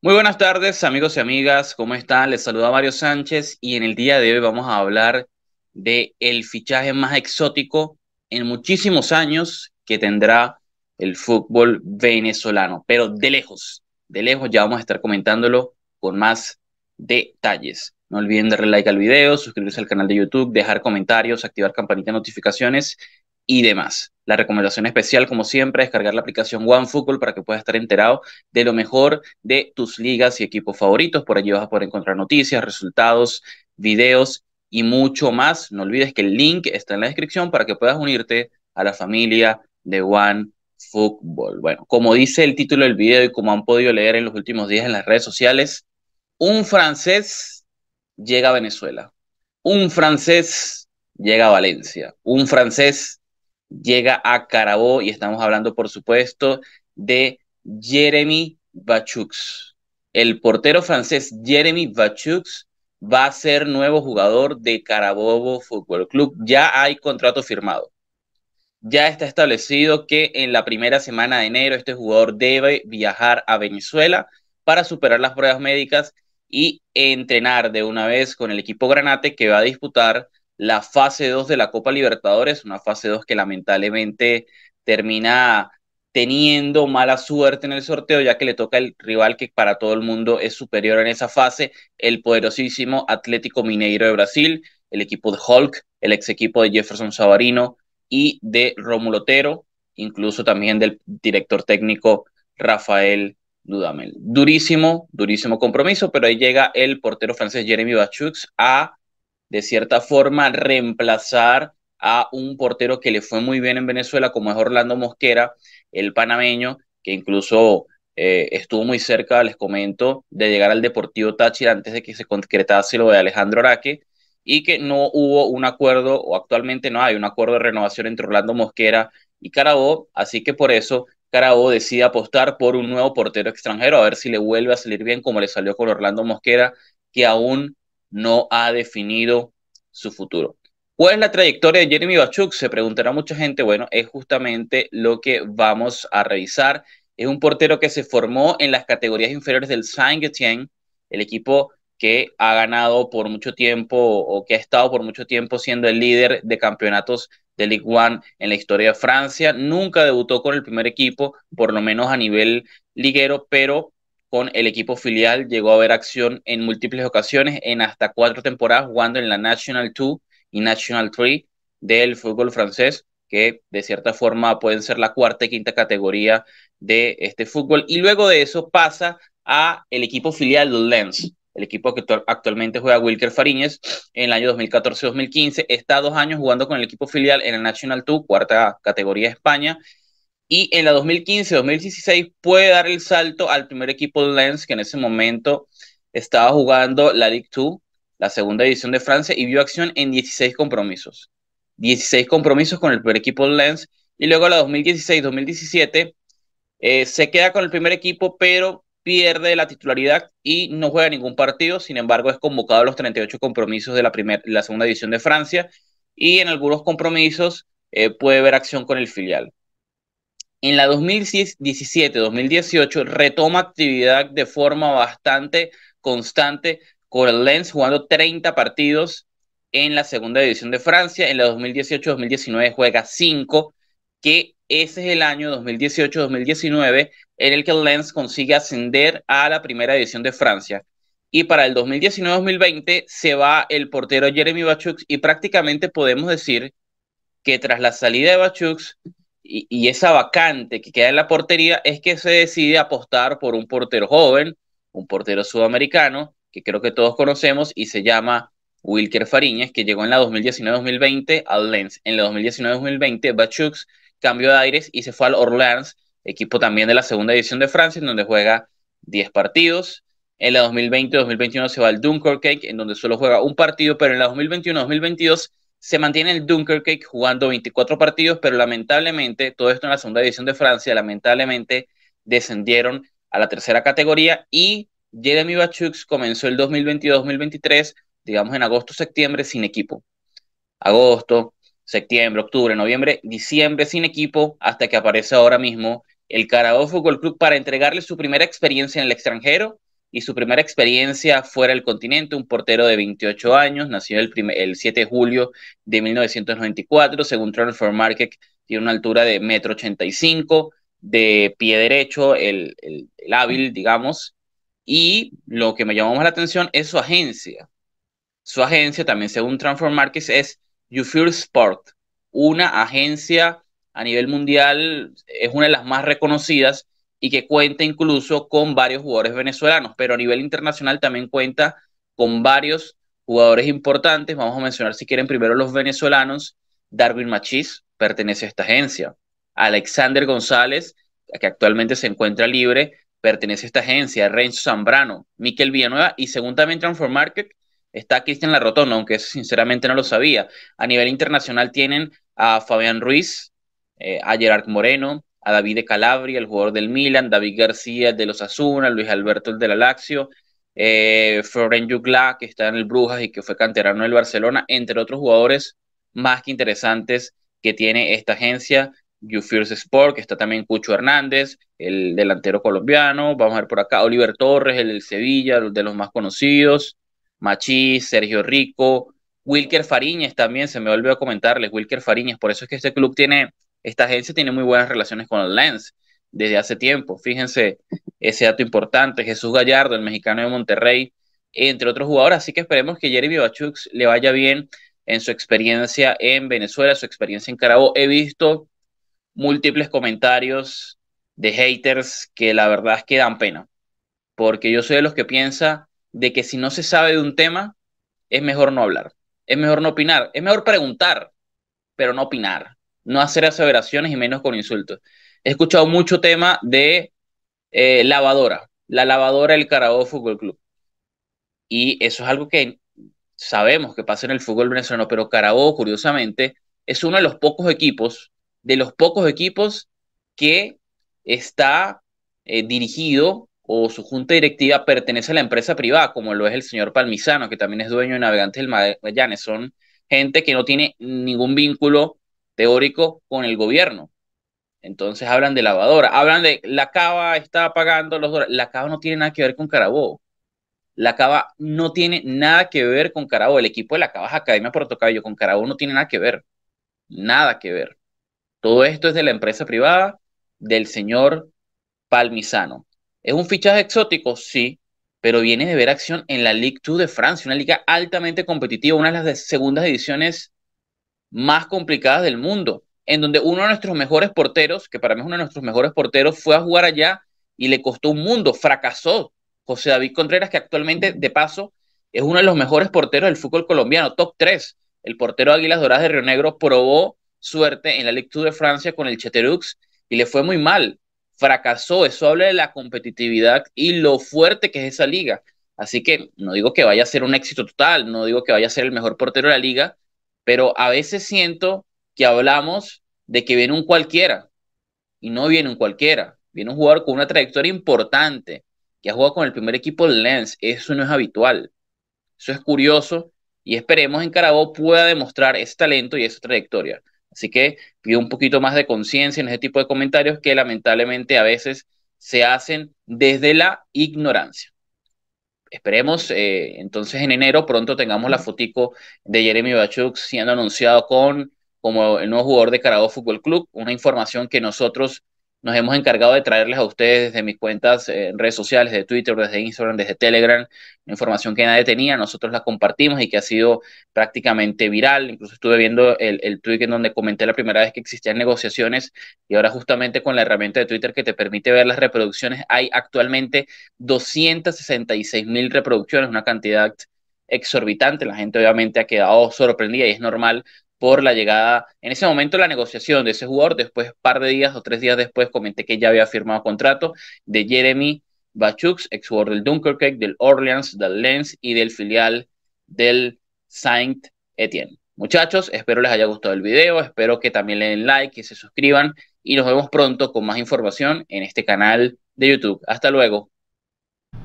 Muy buenas tardes, amigos y amigas. ¿Cómo están? Les saluda Mario Sánchez y en el día de hoy vamos a hablar de el fichaje más exótico en muchísimos años que tendrá el fútbol venezolano, pero de lejos, de lejos ya vamos a estar comentándolo con más detalles. No olviden darle like al video, suscribirse al canal de YouTube, dejar comentarios, activar campanita de notificaciones y demás. La recomendación especial, como siempre, es cargar la aplicación OneFootball para que puedas estar enterado de lo mejor de tus ligas y equipos favoritos. Por allí vas a poder encontrar noticias, resultados, videos y mucho más. No olvides que el link está en la descripción para que puedas unirte a la familia de OneFootball. Bueno, como dice el título del video y como han podido leer en los últimos días en las redes sociales, un francés llega a Venezuela, un francés llega a Valencia, un francés llega a Carabobo y estamos hablando, por supuesto, de Jeremy Bachux. El portero francés Jeremy Bachux va a ser nuevo jugador de Carabobo Fútbol Club. Ya hay contrato firmado. Ya está establecido que en la primera semana de enero este jugador debe viajar a Venezuela para superar las pruebas médicas y entrenar de una vez con el equipo Granate que va a disputar la fase 2 de la Copa Libertadores, una fase 2 que lamentablemente termina teniendo mala suerte en el sorteo, ya que le toca el rival que para todo el mundo es superior en esa fase, el poderosísimo Atlético Mineiro de Brasil, el equipo de Hulk, el ex equipo de Jefferson Savarino y de Romulo Otero, incluso también del director técnico Rafael Dudamel. Durísimo, durísimo compromiso, pero ahí llega el portero francés Jeremy Bachux a de cierta forma reemplazar a un portero que le fue muy bien en Venezuela, como es Orlando Mosquera, el panameño, que incluso eh, estuvo muy cerca, les comento, de llegar al Deportivo Táchira antes de que se concretase lo de Alejandro Araque, y que no hubo un acuerdo, o actualmente no hay un acuerdo de renovación entre Orlando Mosquera y Carabó, así que por eso Carabó decide apostar por un nuevo portero extranjero, a ver si le vuelve a salir bien como le salió con Orlando Mosquera, que aún no ha definido su futuro. ¿Cuál es la trayectoria de Jeremy Bachuk? Se preguntará mucha gente. Bueno, es justamente lo que vamos a revisar. Es un portero que se formó en las categorías inferiores del Saint Etienne, el equipo que ha ganado por mucho tiempo o que ha estado por mucho tiempo siendo el líder de campeonatos de Ligue 1 en la historia de Francia. Nunca debutó con el primer equipo, por lo menos a nivel liguero, pero con el equipo filial, llegó a ver acción en múltiples ocasiones, en hasta cuatro temporadas, jugando en la National 2 y National 3 del fútbol francés, que de cierta forma pueden ser la cuarta y quinta categoría de este fútbol. Y luego de eso pasa a el equipo filial Lens, el equipo que actualmente juega Wilker Fariñez en el año 2014-2015. Está dos años jugando con el equipo filial en la National 2, cuarta categoría de España, y en la 2015-2016 puede dar el salto al primer equipo de Lens, que en ese momento estaba jugando la Ligue 2, la segunda división de Francia, y vio acción en 16 compromisos. 16 compromisos con el primer equipo de Lens, y luego la 2016-2017 eh, se queda con el primer equipo, pero pierde la titularidad y no juega ningún partido, sin embargo es convocado a los 38 compromisos de la, primer, la segunda división de Francia, y en algunos compromisos eh, puede ver acción con el filial. En la 2017-2018 retoma actividad de forma bastante constante con el Lens, jugando 30 partidos en la segunda división de Francia. En la 2018-2019 juega 5, que ese es el año 2018-2019 en el que el Lens consigue ascender a la primera división de Francia. Y para el 2019-2020 se va el portero Jeremy Bachux y prácticamente podemos decir que tras la salida de Bachux y, esa vacante que queda en la portería es que se decide apostar por un portero joven, un portero sudamericano, que creo que todos conocemos y se llama Wilker Fariñez, que llegó en la 2019-2020 al Lens. En la 2019-2020, Bachux cambió de aires y se fue al Orleans, equipo también de la segunda división de Francia, en donde juega 10 partidos. En la 2020-2021 se va al Dunkerque, en donde solo juega un partido, pero en la 2021-2022 se mantiene el Dunkerque jugando 24 partidos, pero lamentablemente, todo esto en la segunda división de Francia, lamentablemente descendieron a la tercera categoría y Jeremy Bachux comenzó el 2022-2023, digamos en agosto-septiembre, sin equipo. Agosto, septiembre, octubre, noviembre, diciembre sin equipo, hasta que aparece ahora mismo el Carabao Fútbol Club para entregarle su primera experiencia en el extranjero y su primera experiencia fuera del continente, un portero de 28 años, nació el, el 7 de julio de 1994, según Transfer Market, tiene una altura de 1,85 85, de pie derecho, el, hábil, digamos, y lo que me llamó más la atención es su agencia. Su agencia, también según Transfer Market, es Ufir Sport, una agencia a nivel mundial, es una de las más reconocidas y que cuenta incluso con varios jugadores venezolanos, pero a nivel internacional también cuenta con varios jugadores importantes. Vamos a mencionar si quieren primero los venezolanos. Darwin Machís pertenece a esta agencia. Alexander González, que actualmente se encuentra libre, pertenece a esta agencia. Renzo Zambrano, Miquel Villanueva y según también Transform Market está Cristian Larrotón, aunque sinceramente no lo sabía. A nivel internacional tienen a Fabián Ruiz, eh, a Gerard Moreno, a David de Calabria, el jugador del Milan, David García, de los Azunas, Luis Alberto, el de la eh, Florent Jugla, que está en el Brujas y que fue canterano del Barcelona, entre otros jugadores más que interesantes que tiene esta agencia. YouFirst Sport, que está también Cucho Hernández, el delantero colombiano. Vamos a ver por acá Oliver Torres, el del Sevilla, de los más conocidos. Machís, Sergio Rico, Wilker Fariñez también, se me olvidó comentarles, Wilker Fariñez. Por eso es que este club tiene esta agencia tiene muy buenas relaciones con el Lens desde hace tiempo. Fíjense ese dato importante, Jesús Gallardo, el mexicano de Monterrey, entre otros jugadores. Así que esperemos que Jerry Bachux le vaya bien en su experiencia en Venezuela, su experiencia en Carabobo. He visto múltiples comentarios de haters que la verdad es que dan pena, porque yo soy de los que piensa de que si no se sabe de un tema, es mejor no hablar, es mejor no opinar, es mejor preguntar, pero no opinar no hacer aseveraciones y menos con insultos. He escuchado mucho tema de eh, lavadora, la lavadora del Carabobo Fútbol Club. Y eso es algo que sabemos que pasa en el fútbol venezolano, pero Carabobo, curiosamente, es uno de los pocos equipos, de los pocos equipos que está eh, dirigido o su junta directiva pertenece a la empresa privada, como lo es el señor Palmisano, que también es dueño de Navegantes del Magallanes. Son gente que no tiene ningún vínculo Teórico con el gobierno. Entonces hablan de lavadora, hablan de la cava está pagando los dólares. La cava no tiene nada que ver con Carabobo. La cava no tiene nada que ver con Carabobo. El equipo de la cava es Academia Puerto Con Carabobo no tiene nada que ver. Nada que ver. Todo esto es de la empresa privada del señor Palmisano. ¿Es un fichaje exótico? Sí, pero viene de ver acción en la Ligue 2 de Francia, una liga altamente competitiva, una de las segundas ediciones más complicadas del mundo, en donde uno de nuestros mejores porteros, que para mí es uno de nuestros mejores porteros, fue a jugar allá y le costó un mundo, fracasó. José David Contreras, que actualmente, de paso, es uno de los mejores porteros del fútbol colombiano, top 3. El portero de Águilas Doradas de Río Negro probó suerte en la Ligue 2 de Francia con el Cheterux y le fue muy mal. Fracasó, eso habla de la competitividad y lo fuerte que es esa liga. Así que no digo que vaya a ser un éxito total, no digo que vaya a ser el mejor portero de la liga, pero a veces siento que hablamos de que viene un cualquiera y no viene un cualquiera, viene un jugador con una trayectoria importante que ha jugado con el primer equipo de Lens, eso no es habitual, eso es curioso y esperemos en Carabó pueda demostrar ese talento y esa trayectoria. Así que pido un poquito más de conciencia en ese tipo de comentarios que lamentablemente a veces se hacen desde la ignorancia esperemos eh, entonces en enero pronto tengamos la fotico de Jeremy Bachuk siendo anunciado con como el nuevo jugador de Carabobo Fútbol Club, una información que nosotros nos hemos encargado de traerles a ustedes desde mis cuentas eh, en redes sociales, de Twitter, desde Instagram, desde Telegram, información que nadie tenía, nosotros la compartimos y que ha sido prácticamente viral. Incluso estuve viendo el, el tweet en donde comenté la primera vez que existían negociaciones y ahora justamente con la herramienta de Twitter que te permite ver las reproducciones, hay actualmente 266 mil reproducciones, una cantidad exorbitante. La gente obviamente ha quedado sorprendida y es normal por la llegada, en ese momento la negociación de ese jugador, después par de días o tres días después comenté que ya había firmado contrato de Jeremy Bachux, ex jugador del Dunkerque, del Orleans, del Lens y del filial del Saint Etienne. Muchachos, espero les haya gustado el video, espero que también le den like, que se suscriban y nos vemos pronto con más información en este canal de YouTube. Hasta luego.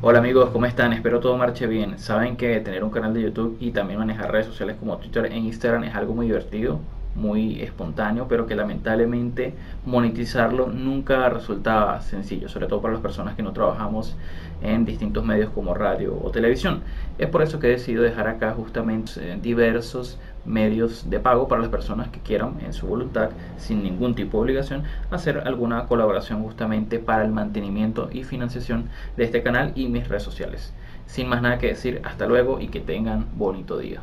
Hola amigos, ¿cómo están? Espero todo marche bien. Saben que tener un canal de YouTube y también manejar redes sociales como Twitter e Instagram es algo muy divertido muy espontáneo, pero que lamentablemente monetizarlo nunca resultaba sencillo, sobre todo para las personas que no trabajamos en distintos medios como radio o televisión. Es por eso que he decidido dejar acá justamente eh, diversos medios de pago para las personas que quieran en su voluntad, sin ningún tipo de obligación, hacer alguna colaboración justamente para el mantenimiento y financiación de este canal y mis redes sociales. Sin más nada que decir, hasta luego y que tengan bonito día.